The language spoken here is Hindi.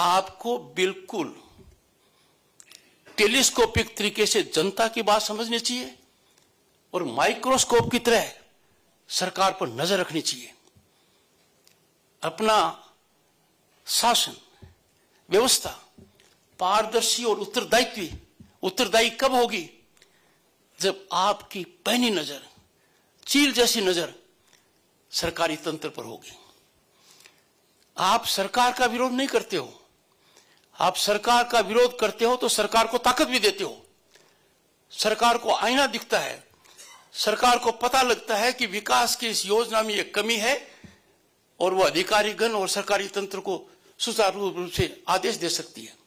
आपको बिल्कुल टेलीस्कोपिक तरीके से जनता की बात समझनी चाहिए और माइक्रोस्कोप की तरह सरकार पर नजर रखनी चाहिए अपना शासन व्यवस्था पारदर्शी और उत्तरदायित्व उत्तरदायी कब होगी जब आपकी पहनी नजर चील जैसी नजर सरकारी तंत्र पर होगी आप सरकार का विरोध नहीं करते हो आप सरकार का विरोध करते हो तो सरकार को ताकत भी देते हो सरकार को आईना दिखता है सरकार को पता लगता है कि विकास की इस योजना में एक कमी है और वह अधिकारीगण और सरकारी तंत्र को सुचारू रूप से आदेश दे सकती है